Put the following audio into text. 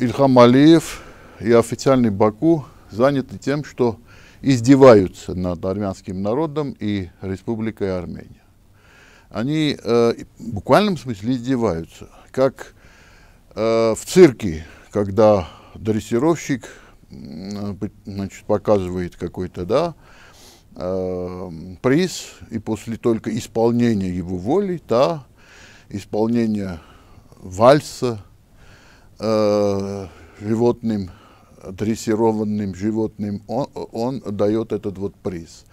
Ильхам Алиев и официальный Баку заняты тем, что издеваются над армянским народом и Республикой Армения. Они э, в буквальном смысле издеваются, как э, в цирке, когда дрессировщик э, значит, показывает какой-то да, э, приз, и после только исполнения его воли, да, исполнения вальса, Э, животным, дрессированным животным, он, он дает этот вот приз.